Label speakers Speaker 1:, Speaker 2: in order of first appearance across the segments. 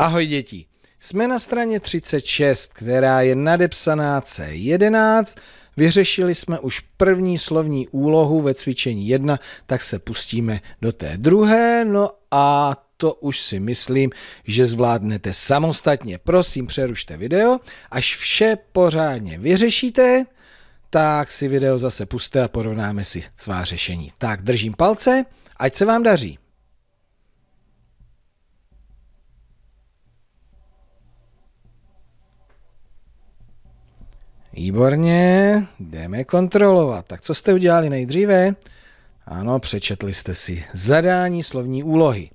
Speaker 1: Ahoj děti. Jsme na straně 36, která je nadepsaná C11. Vyřešili jsme už první slovní úlohu ve cvičení 1, tak se pustíme do té druhé. No a to už si myslím, že zvládnete samostatně. Prosím, přerušte video, až vše pořádně vyřešíte, tak si video zase puste a porovnáme si svá řešení. Tak držím palce, ať se vám daří. Výborně, jdeme kontrolovat. Tak co jste udělali nejdříve? Ano, přečetli jste si zadání slovní úlohy.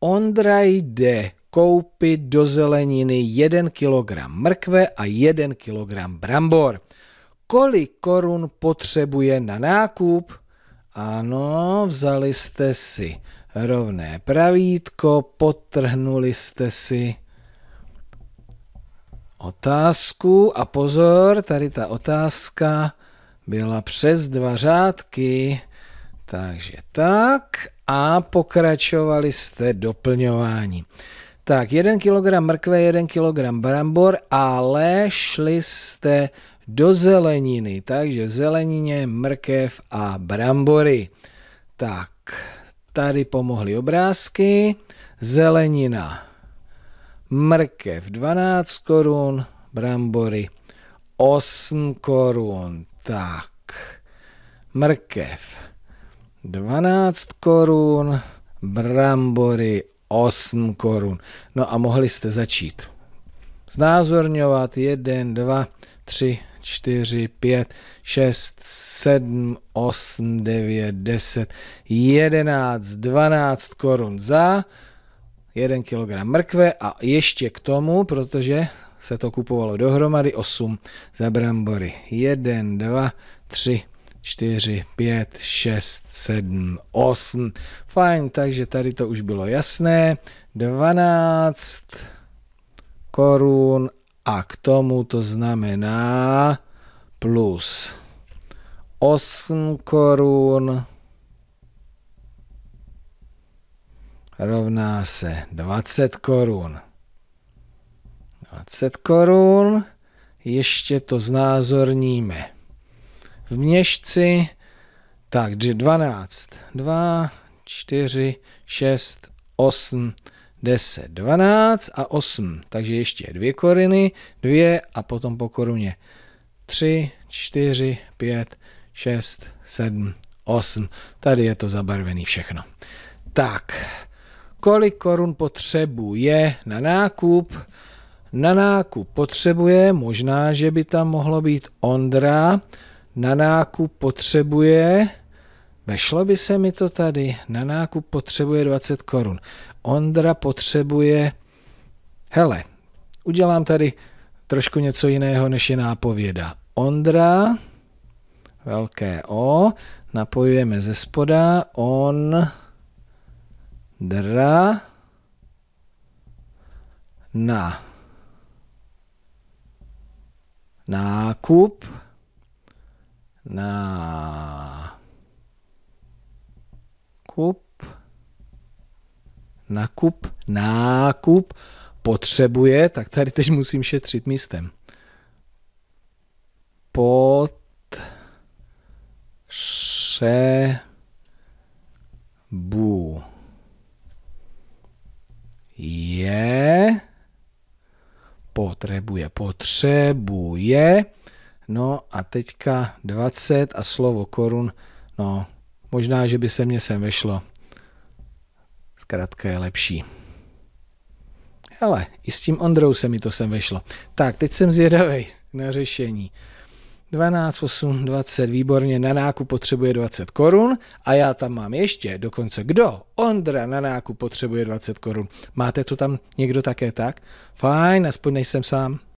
Speaker 1: Ondra jde koupit do zeleniny 1 kg mrkve a 1 kg brambor. Kolik korun potřebuje na nákup? Ano, vzali jste si rovné pravítko, potrhnuli jste si otázku a pozor, tady ta otázka byla přes dva řádky, takže tak a pokračovali jste doplňování. Tak, 1 kg mrkve, 1 kg brambor, ale šli jste do zeleniny, takže zelenině mrkev a brambory. Tak, tady pomohly obrázky, zelenina mrkev 12 korun, brambory 8 korun. Tak, mrkev 12 korun, brambory 8 korun. No a mohli jste začít znázorňovat 1, 2, 3, 4, 5, 6, 7, 8, 9, 10, 11, 12 korun za 1 kg mrkve a ještě k tomu, protože se to kupovalo dohromady 8 za brambory. 1, 2, 3, 4, 5, 6, 7, 8. Fajn, takže tady to už bylo jasné. 12 korun a k tomu to znamená plus 8 korun rovná se 20 korun. 20 korun, ještě to znázorníme. V měšci, tak 12, 2, 4, 6, 8, 10, 12 a 8. Takže ještě 2 koriny, 2 a potom po koruně 3, 4, 5, 6, 7, 8. Tady je to zabarvený všechno. Tak, kolik korun potřebuje na nákup. Na nákup potřebuje, možná, že by tam mohlo být Ondra, na nákup potřebuje, vešlo by se mi to tady, na nákup potřebuje 20 korun. Ondra potřebuje, hele, udělám tady trošku něco jiného, než je nápověda. Ondra, velké O, napojujeme ze spoda, on, dra na nákup na kup nakup, nákup potřebuje, tak tady teď musím šetřit místem. Pot še, bu potřebuje, potřebuje, no a teďka 20 a slovo korun, no možná, že by se mě sem vešlo. Zkrátka je lepší. Hele, i s tím Ondrou se mi to sem vešlo. Tak, teď jsem zvědavý na řešení. 12, 8, 20, výborně, na nákup potřebuje 20 korun a já tam mám ještě dokonce kdo? Ondra na nákup potřebuje 20 korun. Máte to tam někdo také tak? Fajn, aspoň nejsem sám.